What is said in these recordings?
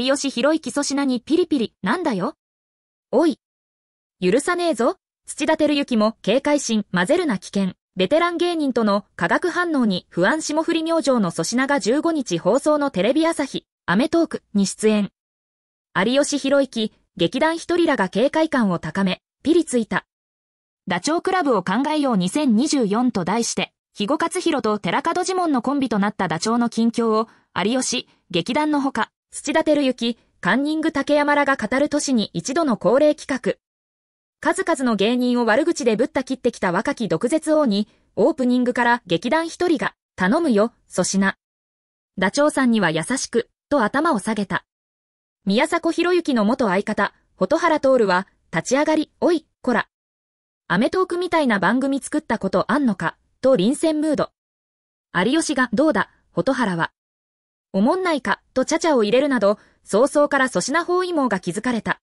有吉弘行粗品にピリピリ、なんだよ。おい。許さねえぞ。土田照之も警戒心、混ぜるな危険。ベテラン芸人との化学反応に不安霜降り明星の粗品が15日放送のテレビ朝日、アメトークに出演。有吉弘行、劇団一人らが警戒感を高め、ピリついた。ダチョウクラブを考えよう2024と題して、肥後克弘と寺門ジモンのコンビとなったダチョウの近況を、有吉、劇団のほか、土田照之、カンニング竹山らが語る都市に一度の恒例企画。数々の芸人を悪口でぶった切ってきた若き毒舌王に、オープニングから劇団一人が、頼むよ、粗品。ダチョウさんには優しく、と頭を下げた。宮迫博之の元相方、蛍原徹は、立ち上がり、おい、こら。アメトークみたいな番組作ったことあんのか、と臨戦ムード。有吉が、どうだ、蛍原は。おもんないか、とちゃちゃを入れるなど、早々から粗品包囲網が築かれた。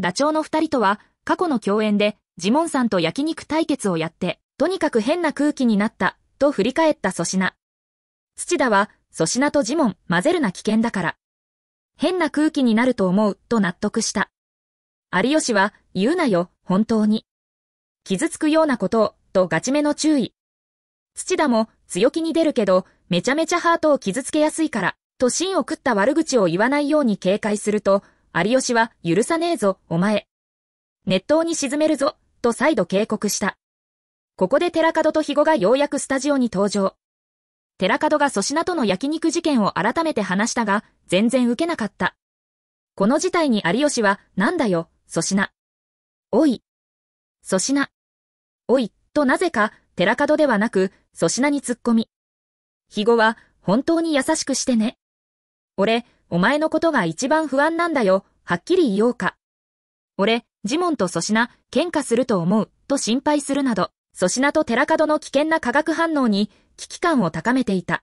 ダチョウの二人とは、過去の共演で、ジモンさんと焼肉対決をやって、とにかく変な空気になった、と振り返った粗品。土田は、粗品とジモン、混ぜるな危険だから。変な空気になると思う、と納得した。有吉は、言うなよ、本当に。傷つくようなことを、とガチめの注意。土田も、強気に出るけど、めちゃめちゃハートを傷つけやすいから、と芯を食った悪口を言わないように警戒すると、有吉は許さねえぞ、お前。熱湯に沈めるぞ、と再度警告した。ここで寺門と肥後がようやくスタジオに登場。寺門が粗品との焼肉事件を改めて話したが、全然受けなかった。この事態に有吉は、なんだよ、粗品。おい。粗品。おい、となぜか、寺門ではなく、粗品に突っ込み。肥後は、本当に優しくしてね。俺、お前のことが一番不安なんだよ、はっきり言おうか。俺、ジモンと粗品、喧嘩すると思う、と心配するなど、粗品と寺門の危険な化学反応に、危機感を高めていた。